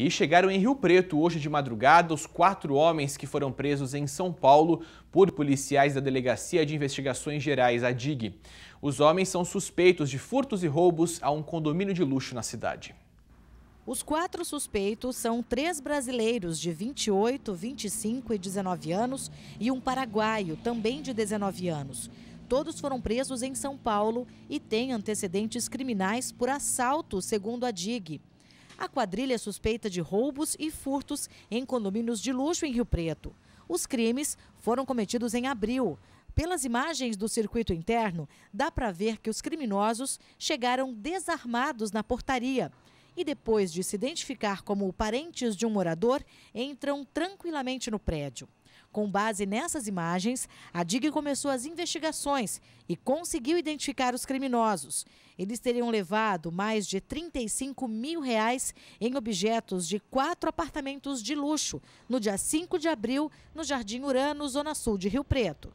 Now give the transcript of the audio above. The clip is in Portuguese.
E chegaram em Rio Preto hoje de madrugada os quatro homens que foram presos em São Paulo por policiais da Delegacia de Investigações Gerais, a DIG. Os homens são suspeitos de furtos e roubos a um condomínio de luxo na cidade. Os quatro suspeitos são três brasileiros de 28, 25 e 19 anos e um paraguaio, também de 19 anos. Todos foram presos em São Paulo e têm antecedentes criminais por assalto, segundo a DIG. A quadrilha é suspeita de roubos e furtos em condomínios de luxo em Rio Preto. Os crimes foram cometidos em abril. Pelas imagens do circuito interno, dá para ver que os criminosos chegaram desarmados na portaria e depois de se identificar como parentes de um morador, entram tranquilamente no prédio. Com base nessas imagens, a DIG começou as investigações e conseguiu identificar os criminosos. Eles teriam levado mais de 35 mil reais em objetos de quatro apartamentos de luxo no dia 5 de abril, no Jardim Urano, Zona Sul de Rio Preto.